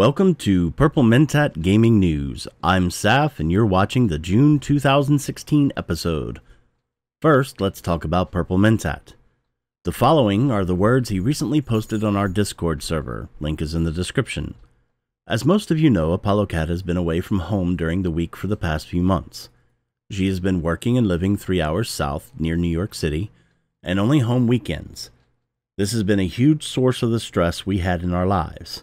Welcome to Purple Mentat Gaming News. I'm Saf, and you're watching the June 2016 episode. First, let's talk about Purple Mentat. The following are the words he recently posted on our Discord server. Link is in the description. As most of you know, Apollo Cat has been away from home during the week for the past few months. She has been working and living three hours south, near New York City, and only home weekends. This has been a huge source of the stress we had in our lives.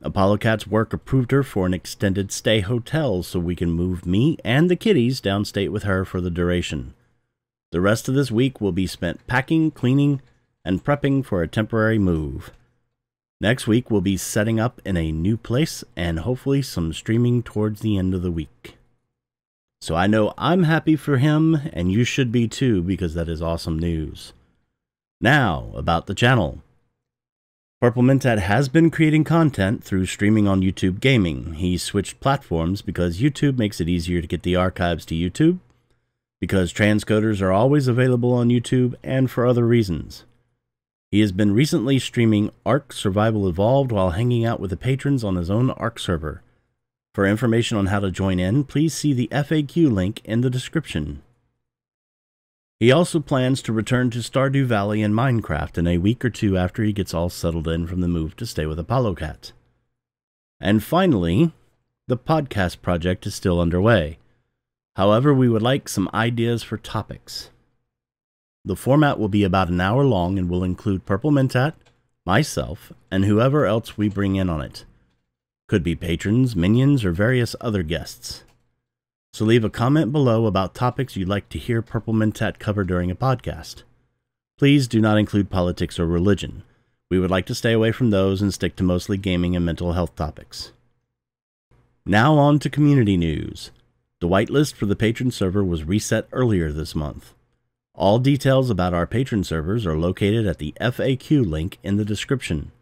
Apollo Cat's work approved her for an extended stay hotel so we can move me and the kitties downstate with her for the duration. The rest of this week will be spent packing, cleaning, and prepping for a temporary move. Next week we'll be setting up in a new place and hopefully some streaming towards the end of the week. So I know I'm happy for him and you should be too because that is awesome news. Now about the channel. Purple Mintat has been creating content through streaming on YouTube Gaming. He switched platforms because YouTube makes it easier to get the archives to YouTube, because transcoders are always available on YouTube, and for other reasons. He has been recently streaming Ark Survival Evolved while hanging out with the patrons on his own Ark server. For information on how to join in, please see the FAQ link in the description. He also plans to return to Stardew Valley and Minecraft in a week or two after he gets all settled in from the move to stay with Apollo Cat. And finally, the podcast project is still underway. However, we would like some ideas for topics. The format will be about an hour long and will include Purple Mintat, myself, and whoever else we bring in on it. Could be patrons, minions, or various other guests. So leave a comment below about topics you'd like to hear Purple Mintat cover during a podcast. Please do not include politics or religion. We would like to stay away from those and stick to mostly gaming and mental health topics. Now on to community news. The whitelist for the patron server was reset earlier this month. All details about our patron servers are located at the FAQ link in the description.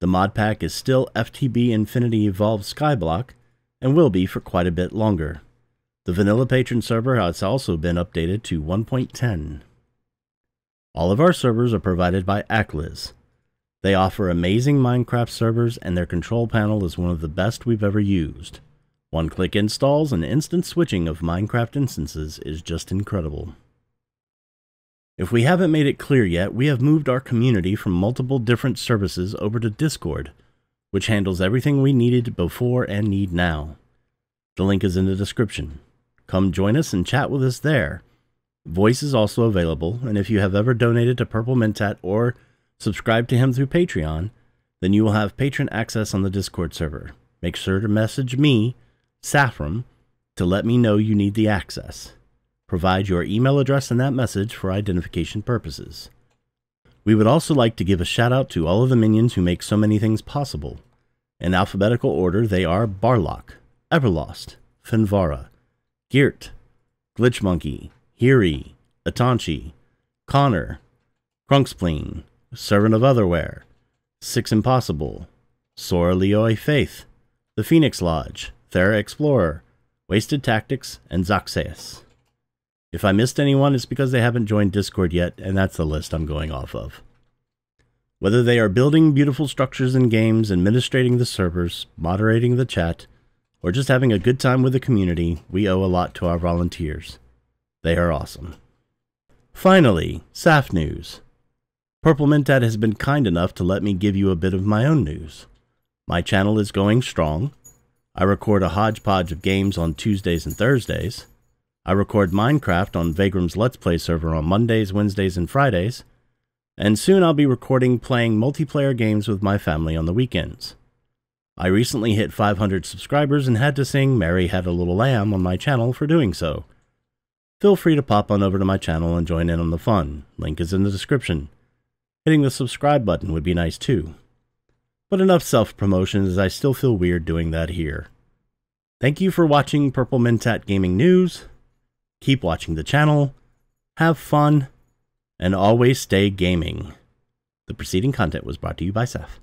The mod pack is still FTB Infinity Evolved Skyblock and will be for quite a bit longer. The vanilla patron server has also been updated to 1.10. All of our servers are provided by Akliz. They offer amazing Minecraft servers and their control panel is one of the best we've ever used. One-click installs and instant switching of Minecraft instances is just incredible. If we haven't made it clear yet, we have moved our community from multiple different services over to Discord, which handles everything we needed before and need now. The link is in the description. Come join us and chat with us there. Voice is also available, and if you have ever donated to Purple Mintat or subscribed to him through Patreon, then you will have patron access on the Discord server. Make sure to message me, Saffron, to let me know you need the access. Provide your email address in that message for identification purposes. We would also like to give a shout out to all of the minions who make so many things possible. In alphabetical order, they are Barlock, Everlost, Finvara, Geert, Glitch Monkey, Hiri, Atanchi, Connor, Krunkspleen, Servant of Otherware, Six Impossible, Sora Leoi Faith, The Phoenix Lodge, Thera Explorer, Wasted Tactics, and Zoxeus. If I missed anyone, it's because they haven't joined Discord yet, and that's the list I'm going off of. Whether they are building beautiful structures in games, administrating the servers, moderating the chat, or just having a good time with the community, we owe a lot to our volunteers. They are awesome. Finally, SAF news. Purple has been kind enough to let me give you a bit of my own news. My channel is going strong. I record a hodgepodge of games on Tuesdays and Thursdays. I record Minecraft on Vagram's Let's Play server on Mondays, Wednesdays, and Fridays. And soon I'll be recording playing multiplayer games with my family on the weekends. I recently hit 500 subscribers and had to sing Mary Had a Little Lamb on my channel for doing so. Feel free to pop on over to my channel and join in on the fun, link is in the description. Hitting the subscribe button would be nice too. But enough self-promotion as I still feel weird doing that here. Thank you for watching Purple Mintat Gaming News. Keep watching the channel, have fun, and always stay gaming. The preceding content was brought to you by Seth.